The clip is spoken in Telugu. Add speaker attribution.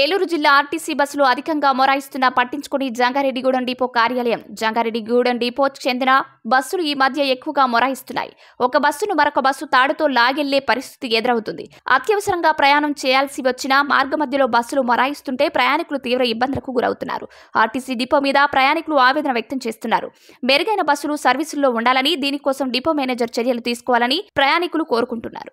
Speaker 1: ఏలూరు జిల్లా ఆర్టీసీ బస్సులు అధికంగా మొరాయిస్తున్న పట్టించుకుని జంగారెడ్డిగూడెం డిపో కార్యాలయం జంగారెడ్డిగూడెం డిపో చెందిన బస్సులు ఈ మధ్య ఎక్కువగా మొరాయిస్తున్నాయి ఒక బస్సును మరొక బస్సు తాడుతో లాగెళ్లే పరిస్థితి ఎదురవుతుంది అత్యవసరంగా ప్రయాణం చేయాల్సి వచ్చినా మార్గ మధ్యలో బస్సులు మొరాయిస్తుంటే ప్రయాణికులు తీవ్ర ఇబ్బందులకు గురవుతున్నారు ఆర్టీసీ డిపో మీద ప్రయాణికులు ఆవేదన వ్యక్తం చేస్తున్నారు మెరుగైన బస్సులు సర్వీసుల్లో ఉండాలని దీనికోసం డిపో మేనేజర్ చర్యలు తీసుకోవాలని ప్రయాణికులు కోరుకుంటున్నారు